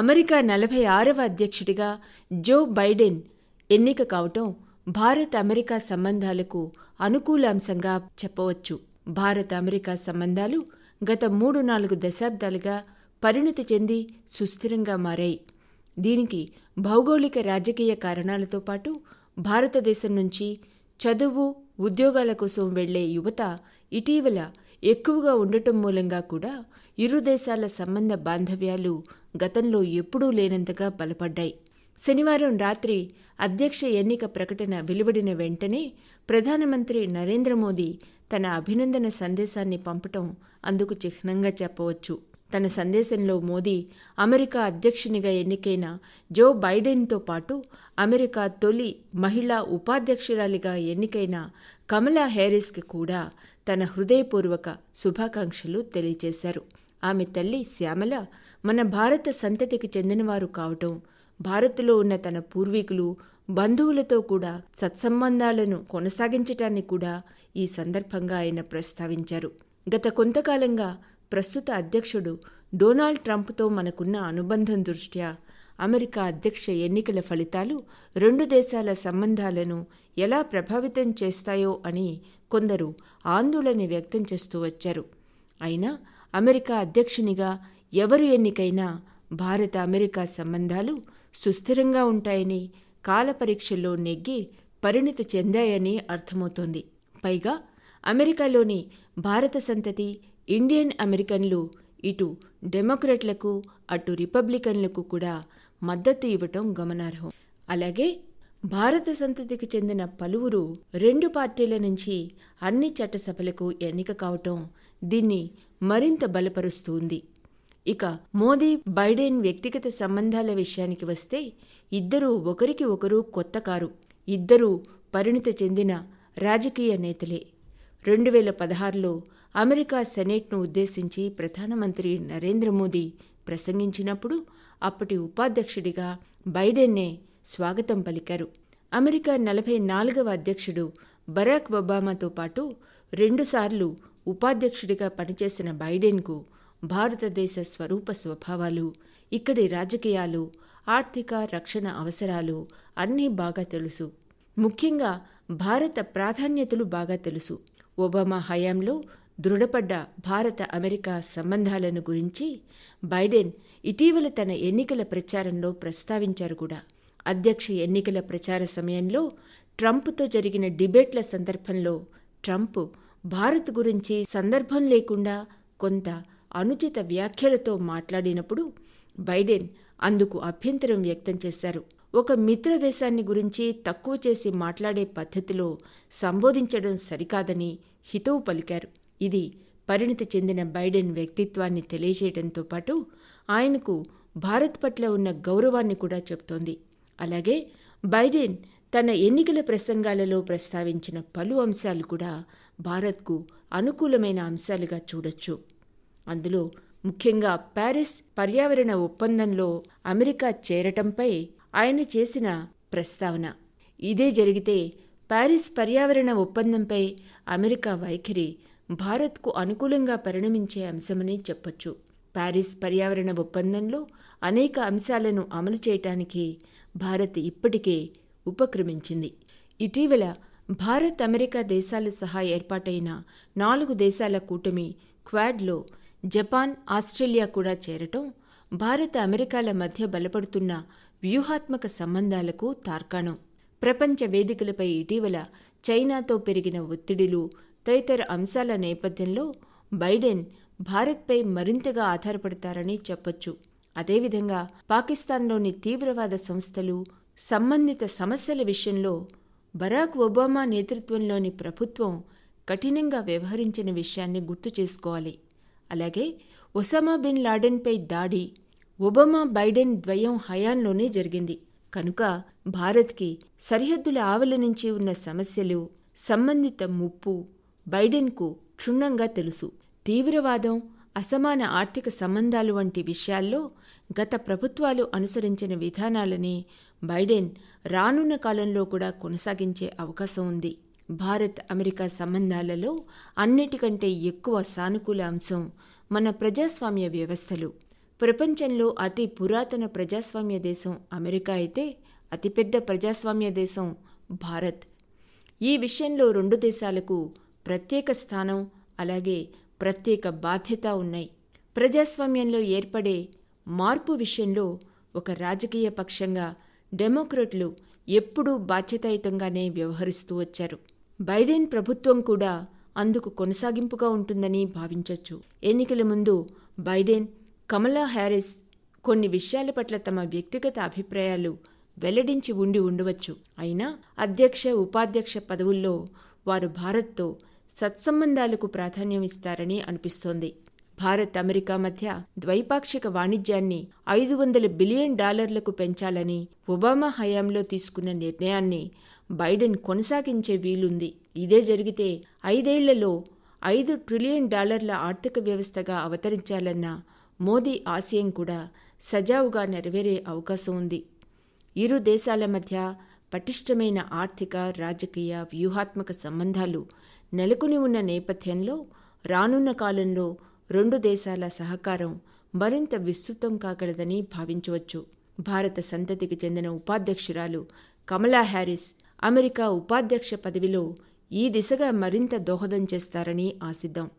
America నలభై ఆరవ అధ్యక్షుడిగా జో బైడెన్ ఎన్నిక కావటం భారత్ అమెరికా సంబంధాలకు అనుకూలాంశంగా చెప్పవచ్చు భారత్ అమెరికా సంబంధాలు గత మూడు నాలుగు దశాబ్దాలుగా పరిణతి చెంది సుస్థిరంగా మారాయి దీనికి భౌగోళిక రాజకీయ కారణాలతో పాటు భారతదేశం నుంచి చదువు ఉద్యోగాల కోసం వెళ్లే యువత ఇటీవల ఎక్కువగా ఉండటం మూలంగా కూడా ఇరు దేశాల సంబంధ బాంధవ్యాలు గతంలో ఎప్పుడూ లేనంతగా బలపడ్డాయి శనివారం రాత్రి అధ్యక్ష ఎన్నిక ప్రకటన వెలువడిన వెంటనే ప్రధానమంత్రి నరేంద్ర మోదీ తన అభినందన సందేశాన్ని పంపటం అందుకు చిహ్నంగా చెప్పవచ్చు తన సందేశంలో మోదీ అమెరికా అధ్యక్షునిగా ఎన్నికైన జో బైడెన్తో పాటు అమెరికా తొలి మహిళా ఉపాధ్యక్షురాలిగా ఎన్నికైన కమలా హ్యారిస్కి కూడా తన హృదయపూర్వక శుభాకాంక్షలు తెలియజేశారు ఆమె తల్లి శ్యామల మన భారత సంతతికి చెందినవారు కావటం భారత్లో ఉన్న తన పూర్వీకులు బంధువులతో కూడా సత్సంబంధాలను కొనసాగించటాన్ని కూడా ఈ సందర్భంగా ఆయన ప్రస్తావించారు గత కొంతకాలంగా ప్రస్తుత అధ్యక్షుడు డొనాల్డ్ ట్రంప్తో మనకున్న అనుబంధం దృష్ట్యా అమెరికా అధ్యక్ష ఎన్నికల ఫలితాలు రెండు దేశాల సంబంధాలను ఎలా ప్రభావితం చేస్తాయో అని కొందరు ఆందోళన వ్యక్తం చేస్తూ వచ్చారు అయినా అమెరికా అధ్యక్షునిగా ఎవరు ఎన్నికైనా భారత అమెరికా సంబంధాలు సుస్థిరంగా ఉంటాయని కాలపరీక్షల్లో నెగ్గి పరిణతి చెందాయని అర్థమవుతోంది పైగా అమెరికాలోని భారత సంతతి ఇండియన్ అమెరికన్లు ఇటు డెమోక్రాట్లకు అటు రిపబ్లికన్లకు కూడా మద్దతు ఇవ్వటం గమనార్హం అలాగే భారత సంతతికి చెందిన పలువురు రెండు పార్టీల నుంచి అన్ని చట్టసభలకు ఎన్నిక కావటం దీన్ని మరింత బలపరుస్తుంది ఇక మోదీ బైడెన్ వ్యక్తిగత సంబంధాల విషయానికి వస్తే ఇద్దరూ ఒకరికి ఒకరు కొత్త కారు ఇద్దరూ పరిణిత చెందిన రాజకీయ నేతలే రెండు వేల పదహారులో అమెరికా సెనేట్ను ఉద్దేశించి ప్రధానమంత్రి నరేంద్ర మోదీ ప్రసంగించినప్పుడు అప్పటి ఉపాధ్యక్షుడిగా బైడెన్నే స్వాగతం పలికారు అమెరికా నలభై నాలుగవ అధ్యక్షుడు బరాక్ ఒబామాతో పాటు రెండుసార్లు ఉపాధ్యక్షుడిగా పనిచేసిన బైడెన్కు భారతదేశ స్వరూప స్వభావాలు ఇక్కడి రాజకీయాలు ఆర్థిక రక్షణ అవసరాలు అన్నీ బాగా తెలుసు ముఖ్యంగా భారత ప్రాధాన్యతలు బాగా తెలుసు ఒబామా హయాంలో దృఢపడ్డ భారత అమెరికా సంబంధాలను గురించి బైడెన్ ఇటీవల తన ఎన్నికల ప్రచారంలో ప్రస్తావించారు కూడా అధ్యక్ష ఎన్నికల ప్రచార సమయంలో ట్రంప్తో జరిగిన డిబేట్ల సందర్భంలో ట్రంప్ భారత్ గురించి సందర్భం లేకుండా కొంత అనుచిత వ్యాఖ్యలతో మాట్లాడినప్పుడు బైడెన్ అందుకు అభ్యంతరం వ్యక్తం చేశారు ఒక మిత్ర దేశాన్ని గురించి తక్కువ చేసి మాట్లాడే పద్ధతిలో సంబోధించడం సరికాదని హితవు పలికారు ఇది పరిణతి చెందిన బైడెన్ వ్యక్తిత్వాన్ని తెలియజేయడంతో పాటు ఆయనకు భారత్ పట్ల ఉన్న గౌరవాన్ని కూడా చెబుతోంది అలాగే బైడెన్ తన ఎన్నికల ప్రసంగాలలో ప్రస్తావించిన పలు అంశాలు కూడా భారత్కు అనుకూలమైన అంశాలుగా చూడొచ్చు అందులో ముఖ్యంగా ప్యారిస్ పర్యావరణ ఒప్పందంలో అమెరికా చేరటంపై ఆయన చేసిన ప్రస్తావన ఇదే జరిగితే ప్యారిస్ పర్యావరణ ఒప్పందంపై అమెరికా వైఖరి భారత్కు అనుకూలంగా పరిణమించే అంశమని చెప్పొచ్చు ప్యారిస్ పర్యావరణ ఒప్పందంలో అనేక అంశాలను అమలు చేయటానికి భారత్ ఇప్పటికే ఉపక్రమించింది ఇటీవల భారత్ అమెరికా దేశాలు సహా ఏర్పాటైన నాలుగు దేశాల కూటమి క్వాడ్లో జపాన్ ఆస్ట్రేలియా కూడా చేరటం భారత అమెరికాల మధ్య బలపడుతున్న వ్యూహాత్మక సంబంధాలకు తార్కాణం ప్రపంచ వేదికలపై ఇటీవల చైనాతో పెరిగిన ఒత్తిడిలు తదితర అంశాల నేపథ్యంలో బైడెన్ భారత్పై మరింతగా ఆధారపడతారని చెప్పొచ్చు అదేవిధంగా పాకిస్తాన్లోని తీవ్రవాద సంస్థలు సంబంధిత సమస్యల విషయంలో బరాక్ ఒబామా నేతృత్వంలోని ప్రభుత్వం కఠినంగా వ్యవహరించిన విషయాన్ని గుర్తు చేసుకోవాలి అలాగే ఒసామా బిన్ లాడెన్పై దాడి ఒబామా బైడెన్ ద్వయం హయాంలోనే జరిగింది కనుక భారత్కి సరిహద్దుల ఆవల నుంచి ఉన్న సమస్యలు సంబంధిత ముప్పు బైడెన్కు క్షుణ్ణంగా తెలుసు తీవ్రవాదం అసమాన ఆర్థిక సంబంధాలు వంటి విషయాల్లో గత ప్రభుత్వాలు అనుసరించిన విధానాలని బైడెన్ రానున్న కాలంలో కూడా కొనసాగించే అవకాశం ఉంది భారత్ అమెరికా సంబంధాలలో అన్నిటికంటే ఎక్కువ సానుకూల అంశం మన ప్రజాస్వామ్య వ్యవస్థలు ప్రపంచంలో అతి పురాతన ప్రజాస్వామ్య దేశం అమెరికా అయితే అతిపెద్ద ప్రజాస్వామ్య దేశం భారత్ ఈ విషయంలో రెండు దేశాలకు ప్రత్యేక స్థానం అలాగే ప్రత్యేక బాధ్యత ఉన్నాయి ప్రజాస్వామ్యంలో ఏర్పడే మార్పు విషయంలో ఒక రాజకీయ పక్షంగా డెమోక్రట్లు ఎప్పుడూ బాధ్యతాయుతంగానే వ్యవహరిస్తూ వచ్చారు బైడెన్ ప్రభుత్వం కూడా అందుకు కొనసాగింపుగా ఉంటుందని భావించవచ్చు ఎన్నికల ముందు బైడెన్ కమలా హ్యారిస్ కొన్ని విషయాల పట్ల తమ వ్యక్తిగత అభిప్రాయాలు వెల్లడించి ఉండి ఉండవచ్చు అయినా అధ్యక్ష ఉపాధ్యక్ష పదవుల్లో వారు భారత్తో సత్సంబంధాలకు ప్రాధాన్యం ఇస్తారని అనిపిస్తోంది భారత్ అమెరికా మధ్య ద్వైపాక్షిక వాణిజ్యాన్ని ఐదు వందల బిలియన్ డాలర్లకు పెంచాలని ఒబామా హయాంలో తీసుకున్న నిర్ణయాన్ని బైడెన్ కొనసాగించే వీలుంది ఇదే జరిగితే ఐదేళ్లలో ఐదు ట్రిలియన్ డాలర్ల ఆర్థిక వ్యవస్థగా అవతరించాలన్న మోదీ ఆశయం కూడా సజావుగా నెరవేరే అవకాశం ఉంది ఇరు దేశాల మధ్య పటిష్టమైన ఆర్థిక రాజకీయ వ్యూహాత్మక సంబంధాలు నెలకొని ఉన్న నేపథ్యంలో రానున్న కాలంలో రెండు దేశాల సహకారం మరింత విస్తృతం కాగలదని భావించవచ్చు భారత సంతతికి చెందిన ఉపాధ్యక్షురాలు కమలా హ్యారిస్ అమెరికా ఉపాధ్యక్ష పదవిలో ఈ దిశగా మరింత దోహదం చేస్తారని ఆశిద్దాం